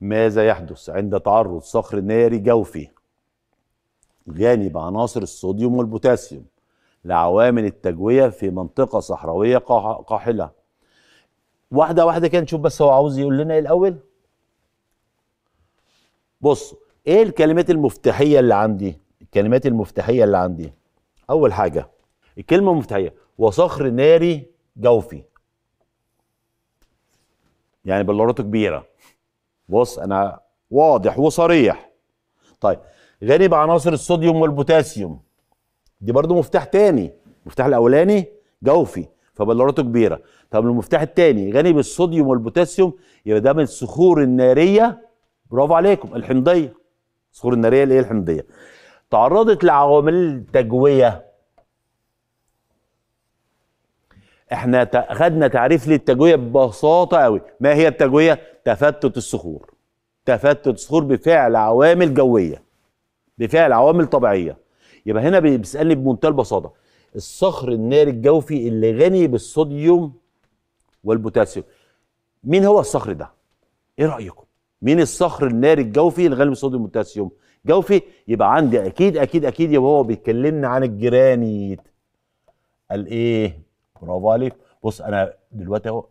ماذا يحدث عند تعرض صخر ناري جوفي غني بعناصر الصوديوم والبوتاسيوم لعوامل التجوية في منطقة صحراوية قاحلة واحدة واحدة كده نشوف بس هو عاوز يقول لنا ايه الأول بص ايه الكلمات المفتاحية اللي عندي الكلمات المفتاحية اللي عندي أول حاجة الكلمة المفتاحية وصخر ناري جوفي يعني بلورته كبيره بص انا واضح وصريح طيب غني بعناصر الصوديوم والبوتاسيوم دي برضو مفتاح تاني المفتاح الاولاني جوفي فبلوراته كبيره طب المفتاح التاني غني بالصوديوم والبوتاسيوم يبقى ده من الصخور الناريه برافو عليكم الحمضيه الصخور الناريه اللي هي الحمضيه تعرضت لعوامل تجويه احنا خدنا تعريف للتجويه ببساطه قوي ما هي التجويه تفتت الصخور تفتت الصخور بفعل عوامل جويه بفعل عوامل طبيعيه يبقى هنا بيسالني بمنتهى البساطه الصخر الناري الجوفي اللي غني بالصوديوم والبوتاسيوم مين هو الصخر ده ايه رايكم مين الصخر الناري الجوفي اللي غني بالصوديوم والبوتاسيوم جوفي يبقى عندي اكيد اكيد اكيد يبقى هو بيتكلمنا عن الجرانيت قال ايه برافو عليك بص انا دلوقتي اهو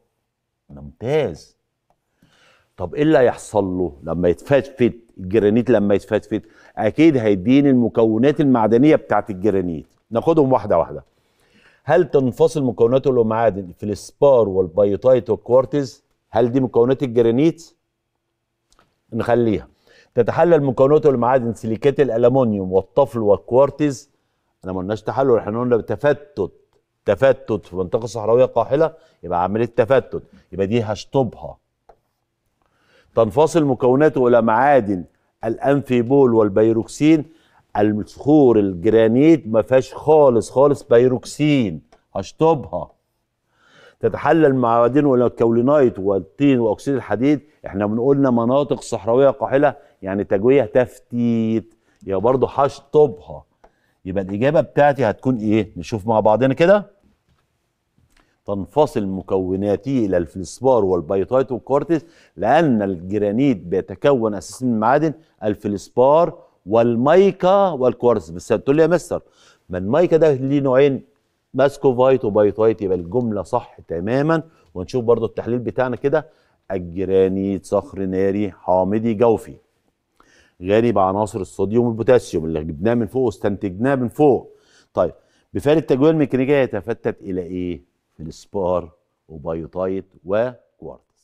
ممتاز طب ايه اللي هيحصل له لما يتفتفت الجرانيت لما يتفتفت اكيد هيديني المكونات المعدنيه بتاعت الجرانيت ناخدهم واحده واحده هل تنفصل مكونات المعادن في السبار والبيوتايت والكوارتز هل دي مكونات الجرانيت نخليها تتحلل مكونات المعادن سيليكات الالومنيوم والطفل والكوارتز انا ما قلناش تحلل احنا قلنا تفتت تفتت في منطقه صحراويه قاحله يبقى عمليه تفتت يبقى دي هشطبها تنفصل مكوناته الى معادن الانفيبول والبيروكسين الصخور الجرانيت ما فيهاش خالص خالص بيروكسين هشطبها تتحلل معادن الى الكولينايت والطين واكسيد الحديد احنا بنقولنا مناطق صحراويه قاحله يعني تجويه تفتيت يبقى برضه هشطبها يبقى الاجابه بتاعتي هتكون ايه نشوف مع بعضنا كده تنفصل مكوناته إلى الفلسبار والبيطايت والكورتيز لأن الجرانيت بيتكون أساسا من معادن الفلسبار والمايكا والكوارتز بس هتقول لي يا مستر ما المايكا ده ليه نوعين ماسكوفايت وبيطايت يبقى الجملة صح تماما ونشوف برضو التحليل بتاعنا كده الجرانيت صخر ناري حامضي جوفي غني بعناصر الصوديوم والبوتاسيوم اللي جبناه من فوق واستنتجناه من فوق طيب بفعل التجويه الميكانيكيه يتفتت الى ايه فلسبار وبايوتايت وكوارت